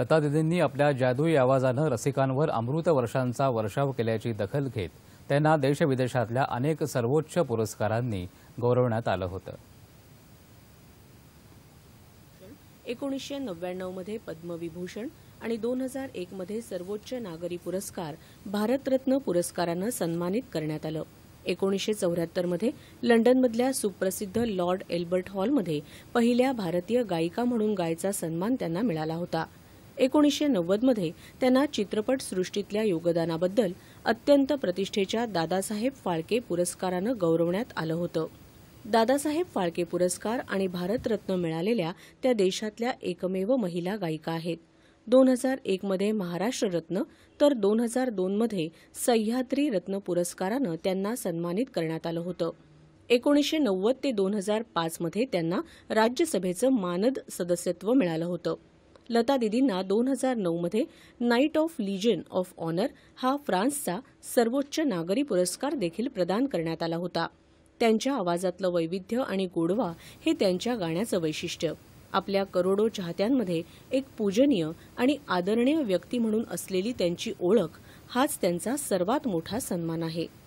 लता दिदींनी आपल्या जादूई आवाजानं रसिकांवर अमृत वर्षांचा वर्षाव केल्याची दखल घेत त्यांना देशविदेशातल्या अनेक सर्वोच्च पुरस्कारांनी गौरवण्यात आलं होतं एकोणीसशे मध्ये पद्मविभूषण आणि दोन हजार एकमध्ये सर्वोच्च नागरी पुरस्कार भारतरत्न पुरस्कारानं सन्मानित करण्यात आलं एकोणीसशे चौऱ्याहत्तरमध्ये लंडनमधल्या सुप्रसिद्ध लॉर्ड एल्बर्ट हॉलमध्ये पहिल्या भारतीय गायिका म्हणून गायचा सन्मान त्यांना मिळाला होता एकोणीसशे नव्वदमध्ये त्यांना चित्रपटसृष्टीतल्या योगदानाबद्दल अत्यंत प्रतिष्ठेच्या दादासाहेब फाळके पुरस्कारानं गौरवण्यात आलं होतं दादासाहेब फाळके पुरस्कार आणि भारतरत्न मिळालेल्या त्या देशातल्या एकमेव महिला गायिका आहेत दोन हजार एकमध्ये महाराष्ट्र रत्न तर दोन हजार दोनमध्ये सह्याद्री रत्न पुरस्कारानं त्यांना सन्मानित करण्यात आलं होतं एकोणीसशे नव्वद ते दोन हजार पाचमध्ये त्यांना राज्यसभेचं मानद सदस्यत्व मिळालं होतं लता दिदींना दोन हजार नऊमध्ये knight of legion of honour हा फ्रान्सचा सर्वोच्च नागरी पुरस्कार देखील प्रदान करण्यात आला होता त्यांच्या आवाजातलं वैविध्य आणि गोडवा हे त्यांच्या गाण्याचं वैशिष्ट्य आपल्या करोडो चाहत्यांमध्ये एक पूजनीय आणि आदरणीय व्यक्ती म्हणून असलेली त्यांची ओळख हाच त्यांचा सर्वात मोठा सन्मान आहे